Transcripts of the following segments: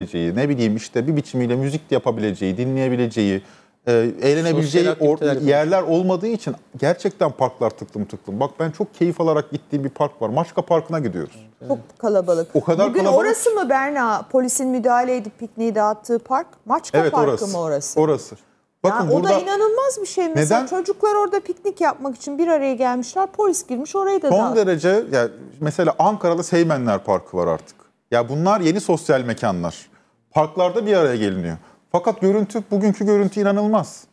yapabileceği, ne bileyim işte bir biçimiyle müzik yapabileceği, dinleyebileceği, e, eğlenebileceği or- yerler olmadığı için gerçekten parklar tıklım tıklım. Bak ben çok keyif alarak gittiğim bir park var. Maçka Parkı'na gidiyoruz. Çok kalabalık. O kadar Bugün kalabalık. orası mı Berna? Polisin müdahale edip pikniği dağıttığı park? Maçka Evet Parkı orası. mı orası? Orası. Bakın yani burada o da inanılmaz bir şey. Mesela Neden? çocuklar orada piknik yapmak için bir araya gelmişler. Polis girmiş orayı da son dağıtmış. derece yani mesela Ankara'da Seymenler Parkı var artık. Ya bunlar yeni sosyal mekanlar. Parklarda bir araya geliniyor. Fakat görüntü bugünkü görüntü inanılmaz.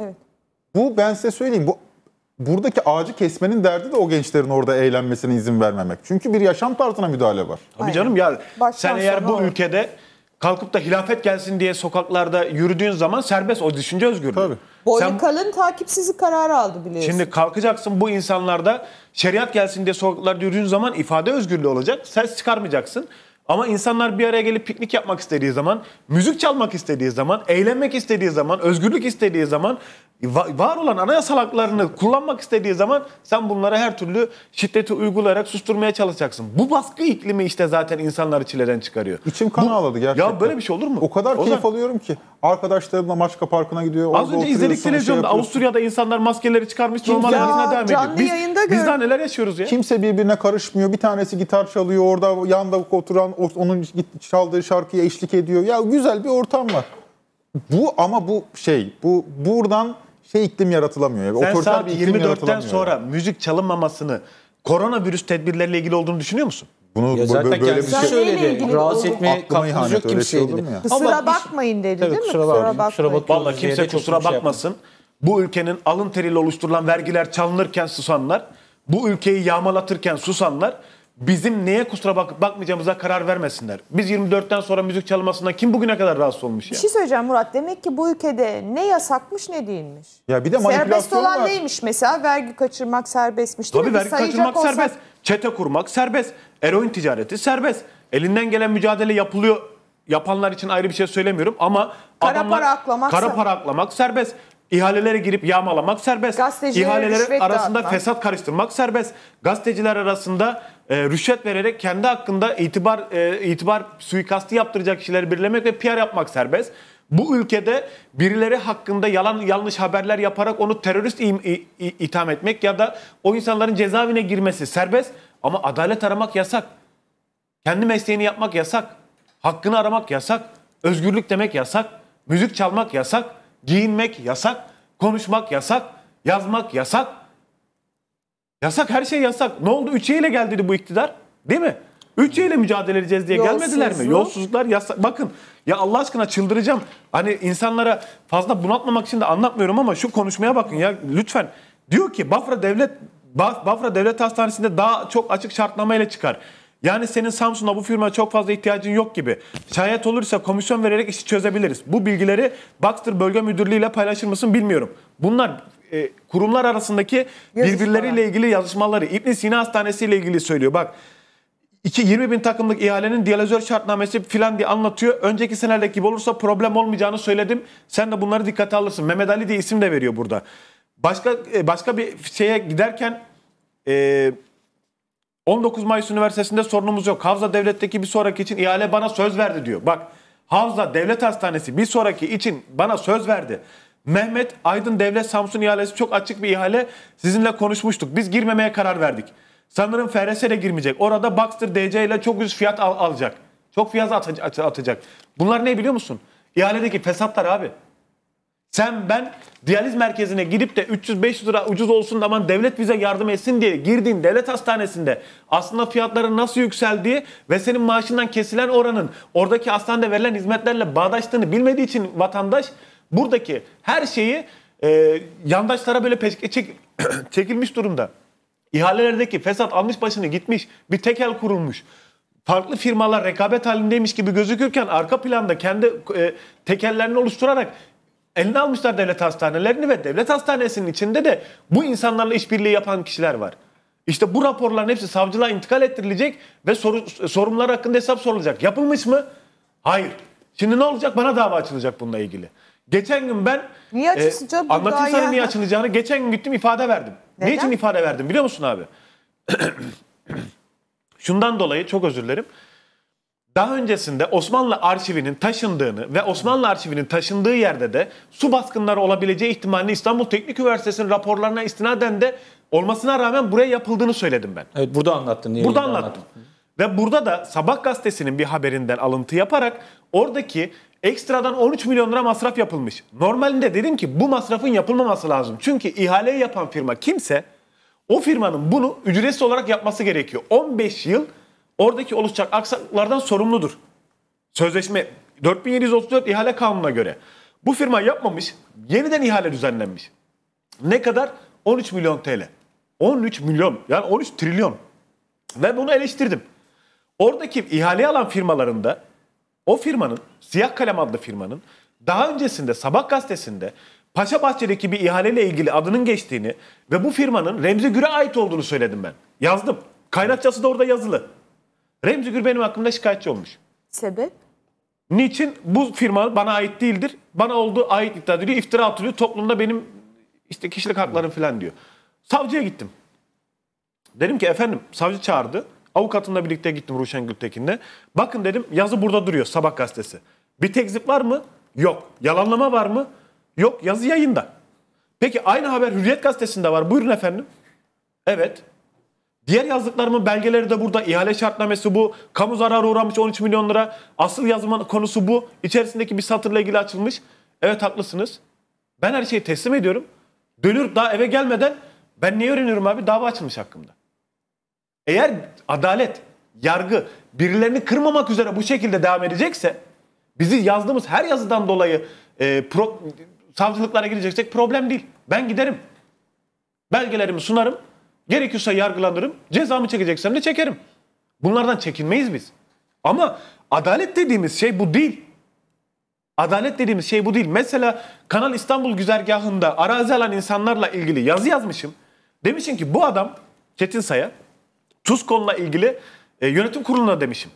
Evet. Bu ben size söyleyeyim bu buradaki ağacı kesmenin derdi de o gençlerin orada eğlenmesine izin vermemek. Çünkü bir yaşam tarzına müdahale var. Tabii Aynen. canım ya Baştan sen eğer bu olur. ülkede kalkıp da hilafet gelsin diye sokaklarda yürüdüğün zaman serbest o düşünce özgürlüğü. Tabii. Boynikal'ın Sen... takipsizlik kararı aldı biliyorsun. Şimdi kalkacaksın bu insanlarda şeriat gelsin diye sokaklarda yürüdüğün zaman ifade özgürlüğü olacak. Ses çıkarmayacaksın. Ama insanlar bir araya gelip piknik yapmak istediği zaman, müzik çalmak istediği zaman, eğlenmek istediği zaman, özgürlük istediği zaman, var olan anayasal haklarını kullanmak istediği zaman sen bunlara her türlü şiddeti uygulayarak susturmaya çalışacaksın. Bu baskı iklimi işte zaten insanları çileden çıkarıyor. İçim kan ağladı gerçekten. Ya böyle bir şey olur mu? O kadar keyif alıyorum ki. Arkadaşlarımla Maçka Parkı'na gidiyor. Az önce izledik şey televizyonda şey Avusturya'da insanlar maskeleri çıkarmış Kimse, normal hayatına devam ediyor. Biz, yayında biz daha neler yaşıyoruz ya. Kimse birbirine karışmıyor. Bir tanesi gitar çalıyor. Orada yanda oturan onun çaldığı şarkıya eşlik ediyor. Ya güzel bir ortam var. Bu ama bu şey bu buradan şey iklim yaratılamıyor. Sen Otoriter saat 24'ten sonra müzik çalınmamasını koronavirüs tedbirleriyle ilgili olduğunu düşünüyor musun? Bunu ya zaten böyle kendisi şey söyledi. Rahatsız etmeye kalkmanız yok kimseye dedi. Kusura bakmayın dedi değil mi? Kusura, kusura bakmayın. Valla kimse kusura şey bakmasın. bu ülkenin alın teriyle oluşturulan vergiler çalınırken susanlar, bu ülkeyi yağmalatırken susanlar, bizim neye kusura bak bakmayacağımıza karar vermesinler. Biz 24'ten sonra müzik çalmasından kim bugüne kadar rahatsız olmuş ya? Bir şey söyleyeceğim Murat. Demek ki bu ülkede ne yasakmış ne değilmiş. Ya bir de manipülasyon Serbest olan var. neymiş mesela? Vergi kaçırmak serbestmiş değil Tabii mi? vergi kaçırmak olsak... serbest. Çete kurmak serbest. Eroin ticareti serbest. Elinden gelen mücadele yapılıyor. Yapanlar için ayrı bir şey söylemiyorum ama kara adamlar, para aklamak kara para aklamak serbest. İhalelere girip yağmalamak serbest. İhaleler arasında dağıtmak. fesat karıştırmak serbest. Gazeteciler arasında e, rüşvet vererek kendi hakkında itibar e, itibar suikastı yaptıracak kişileri birlemek ve PR yapmak serbest. Bu ülkede birileri hakkında yalan yanlış haberler yaparak onu terörist im, i, i, itham etmek ya da o insanların cezaevine girmesi serbest ama adalet aramak yasak. Kendi mesleğini yapmak yasak. Hakkını aramak yasak. Özgürlük demek yasak. Müzik çalmak yasak. Giyinmek yasak, konuşmak yasak, yazmak yasak. Yasak her şey yasak. Ne oldu? Üçeyle geldi dedi bu iktidar. Değil mi? Üçeyle mücadele edeceğiz diye Yolsuzluk. gelmediler mi? Yolsuzluklar yasak. Bakın ya Allah aşkına çıldıracağım. Hani insanlara fazla bunaltmamak için de anlatmıyorum ama şu konuşmaya bakın ya lütfen. Diyor ki Bafra Devlet Bafra Devlet Hastanesi'nde daha çok açık şartlamayla çıkar. Yani senin Samsun'a bu firmaya çok fazla ihtiyacın yok gibi. Şayet olursa komisyon vererek işi çözebiliriz. Bu bilgileri Baxter Bölge Müdürlüğü ile paylaşır mısın bilmiyorum. Bunlar e, kurumlar arasındaki Yazışmalar. birbirleriyle ilgili yazışmaları. İbn Sina Hastanesi ile ilgili söylüyor. Bak 2 20 bin takımlık ihalenin diyalözör şartnamesi filan diye anlatıyor. Önceki senelerdeki gibi olursa problem olmayacağını söyledim. Sen de bunları dikkate alırsın. Mehmet Ali diye isim de veriyor burada. Başka e, başka bir şeye giderken e, 19 Mayıs Üniversitesi'nde sorunumuz yok. Havza Devlet'teki bir sonraki için ihale bana söz verdi diyor. Bak Havza Devlet Hastanesi bir sonraki için bana söz verdi. Mehmet Aydın Devlet Samsun ihalesi çok açık bir ihale. Sizinle konuşmuştuk. Biz girmemeye karar verdik. Sanırım FRS de girmeyecek. Orada Baxter DC ile çok ucuz fiyat al- alacak. Çok fiyat at- atacak. Bunlar ne biliyor musun? İhaledeki fesatlar abi. Sen ben diyaliz merkezine gidip de 300-500 lira ucuz olsun da aman devlet bize yardım etsin diye girdiğin devlet hastanesinde aslında fiyatların nasıl yükseldiği ve senin maaşından kesilen oranın oradaki hastanede verilen hizmetlerle bağdaştığını bilmediği için vatandaş buradaki her şeyi e, yandaşlara böyle peşke çek, çekilmiş durumda. İhalelerdeki fesat almış başını gitmiş bir tekel kurulmuş farklı firmalar rekabet halindeymiş gibi gözükürken arka planda kendi e, tekellerini oluşturarak Eline almışlar devlet hastanelerini ve devlet hastanesinin içinde de bu insanlarla işbirliği yapan kişiler var. İşte bu raporların hepsi savcılığa intikal ettirilecek ve soru, sorumlular hakkında hesap sorulacak. Yapılmış mı? Hayır. Şimdi ne olacak? Bana dava açılacak bununla ilgili. Geçen gün ben niye e, canım, anlatayım sana yani. niye açılacağını. Geçen gün gittim ifade verdim. Neden? Ne için ifade verdim biliyor musun abi? Şundan dolayı çok özür dilerim. Daha öncesinde Osmanlı arşivinin taşındığını ve Osmanlı arşivinin taşındığı yerde de su baskınları olabileceği ihtimalini İstanbul Teknik Üniversitesi'nin raporlarına istinaden de olmasına rağmen buraya yapıldığını söyledim ben. Evet burada anlattın. Burada anlattım. anlattım. Ve burada da Sabah gazetesinin bir haberinden alıntı yaparak oradaki ekstradan 13 milyon lira masraf yapılmış. Normalinde dedim ki bu masrafın yapılmaması lazım. Çünkü ihaleyi yapan firma kimse o firmanın bunu ücretsiz olarak yapması gerekiyor. 15 yıl oradaki oluşacak aksaklıklardan sorumludur. Sözleşme 4734 ihale kanununa göre. Bu firma yapmamış, yeniden ihale düzenlenmiş. Ne kadar? 13 milyon TL. 13 milyon yani 13 trilyon. Ve bunu eleştirdim. Oradaki ihale alan firmalarında o firmanın, Siyah Kalem adlı firmanın daha öncesinde Sabah gazetesinde Paşa Bahçe'deki bir ihaleyle ilgili adının geçtiğini ve bu firmanın Remzi Gür'e ait olduğunu söyledim ben. Yazdım. Kaynakçası da orada yazılı. Remzi Gür benim hakkımda şikayetçi olmuş. Sebep? Niçin bu firma bana ait değildir? Bana olduğu ait iddia ediliyor, iftira atılıyor. Toplumda benim işte kişilik haklarım falan diyor. Savcıya gittim. Dedim ki efendim savcı çağırdı. Avukatımla birlikte gittim Ruşen Gültekin'le. Bakın dedim yazı burada duruyor Sabah gazetesi. Bir tekzip var mı? Yok. Yalanlama var mı? Yok. Yazı yayında. Peki aynı haber Hürriyet gazetesinde var. Buyurun efendim. Evet. Diğer yazdıklarımın belgeleri de burada. İhale şartnamesi bu. Kamu zararı uğramış 13 milyon lira. Asıl yazmanın konusu bu. İçerisindeki bir satırla ilgili açılmış. Evet haklısınız. Ben her şeyi teslim ediyorum. Dönüp daha eve gelmeden ben ne öğreniyorum abi? Dava açılmış hakkımda. Eğer adalet, yargı birilerini kırmamak üzere bu şekilde devam edecekse bizi yazdığımız her yazıdan dolayı e, pro, savcılıklara gideceksek problem değil. Ben giderim. Belgelerimi sunarım. Gerekirse yargılanırım. Cezamı çekeceksem de çekerim. Bunlardan çekinmeyiz biz. Ama adalet dediğimiz şey bu değil. Adalet dediğimiz şey bu değil. Mesela Kanal İstanbul güzergahında arazi alan insanlarla ilgili yazı yazmışım. Demişim ki bu adam Çetin Say'a TUSKON'la ilgili e, yönetim kuruluna demişim.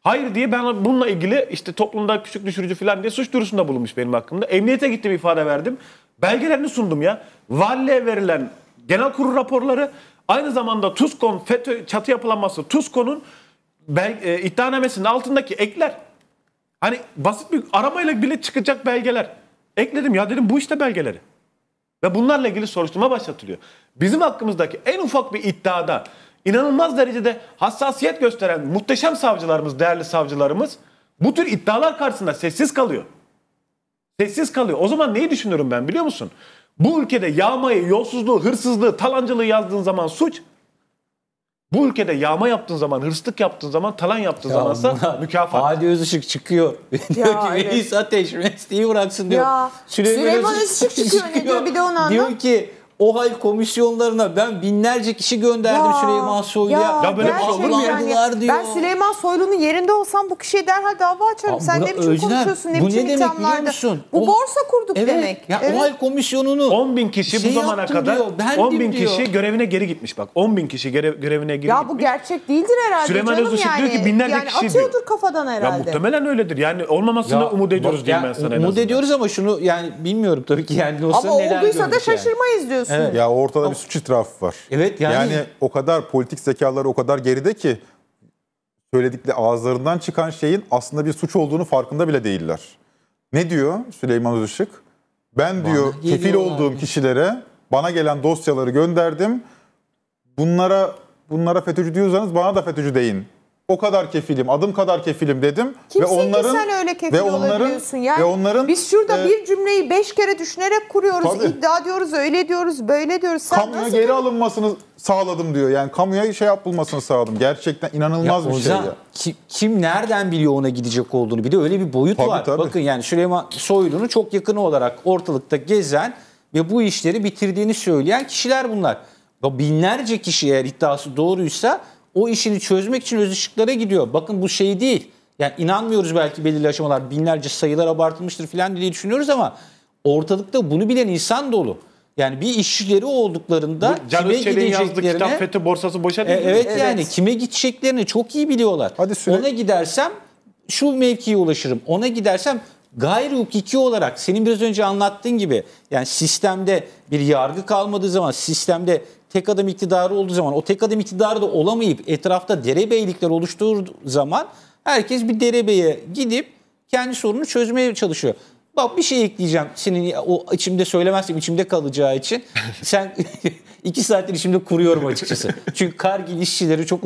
Hayır diye ben bununla ilgili işte toplumda küçük düşürücü falan diye suç duyurusunda bulunmuş benim hakkımda. Emniyete gittim ifade verdim. Belgelerini sundum ya. Valiliğe verilen genel kurul raporları aynı zamanda TUSKON FETÖ çatı yapılanması TUSKON'un e, iddianamesinin altındaki ekler. Hani basit bir aramayla bile çıkacak belgeler. Ekledim ya dedim bu işte belgeleri. Ve bunlarla ilgili soruşturma başlatılıyor. Bizim hakkımızdaki en ufak bir iddiada inanılmaz derecede hassasiyet gösteren muhteşem savcılarımız, değerli savcılarımız bu tür iddialar karşısında sessiz kalıyor. Sessiz kalıyor. O zaman neyi düşünüyorum ben biliyor musun? Bu ülkede yağmayı, yolsuzluğu, hırsızlığı, talancılığı yazdığın zaman suç. Bu ülkede yağma yaptığın zaman, hırsızlık yaptığın zaman, talan yaptığın ya zamansa mükafat. Hadi Özışık çıkıyor. diyor ki evet. Ateş mesleği bıraksın diyor. Ya, Süleyman, Süleyman Özışık çıkıyor. çıkıyor. Ne diyor bir de onu anlat. Diyor ki o hal komisyonlarına ben binlerce kişi gönderdim Ya, Süleyman Soylu'ya. ya, Ya böyle bir şey olur diyor. Ben Süleyman Soylu'nun yerinde olsam bu kişiye derhal dava açarım. Ama Sen buna ne biçim Özlem, konuşuyorsun, ne bu biçim ne demek biliyor musun? Bu O- borsa kurduk evet, demek. Ya Evet. OHAL komisyonunu 10 bin kişi şey bu zamana kadar diyor, bendim 10 bin diyor. kişi görevine geri gitmiş bak. 10 bin kişi gere- görevine geri Ya bu gerçek değildir herhalde Süleyman canım yani. diyor ki binlerce yani kişi diyor. atıyordur kafadan herhalde. ya muhtemelen öyledir. Yani olmamasını umut ediyoruz bak, diyeyim ben sana en Umut ediyoruz ama şunu yani bilmiyorum tabii ki yani olsa Ama olduysa da şaşırmayız diyorsun yapıyorsun. Evet. Ya ortada bir suç itirafı var. Evet yani... Yani o kadar politik zekaları o kadar geride ki söyledikleri ağızlarından çıkan şeyin aslında bir suç olduğunu farkında bile değiller. Ne diyor Süleyman Özışık? Ben bana diyor kefil olduğum abi. kişilere bana gelen dosyaları gönderdim. Bunlara bunlara FETÖ'cü diyorsanız bana da FETÖ'cü deyin o kadar kefilim, adım kadar kefilim dedim Kimsin ve onların ki sen öyle kefil ve onların yani. ve onların biz şurada e, bir cümleyi beş kere düşünerek kuruyoruz, tabii, iddia diyoruz, öyle diyoruz, böyle diyoruz. Sen kamuya nasıl geri alınmasını sağladım diyor. Yani kamuya şey yapılmasını sağladım. Gerçekten inanılmaz ya, bir şey ya. Kim, kim nereden biliyor ona gidecek olduğunu Bir de Öyle bir boyut tabii, var. Tabii. Bakın yani Süleyman Soylu'nun çok yakını olarak ortalıkta gezen ve bu işleri bitirdiğini söyleyen kişiler bunlar. Binlerce kişi eğer iddiası doğruysa o işini çözmek için öz ışıklara gidiyor. Bakın bu şey değil. Yani inanmıyoruz belki belirli aşamalar binlerce sayılar abartılmıştır filan diye düşünüyoruz ama ortalıkta bunu bilen insan dolu. Yani bir işçileri olduklarında Bu, kime gideceklerini... kitap FETÖ borsası boşa e, değil e, evet, evet yani kime gideceklerini çok iyi biliyorlar. Hadi süre... Ona gidersem şu mevkiye ulaşırım. Ona gidersem gayri hukuki olarak senin biraz önce anlattığın gibi yani sistemde bir yargı kalmadığı zaman sistemde tek adam iktidarı olduğu zaman o tek adam iktidarı da olamayıp etrafta derebeylikler oluştuğu zaman herkes bir derebeye gidip kendi sorunu çözmeye çalışıyor. Bak bir şey ekleyeceğim senin o içimde söylemezsem içimde kalacağı için. Sen iki saattir içimde kuruyorum açıkçası. Çünkü Kargil işçileri çok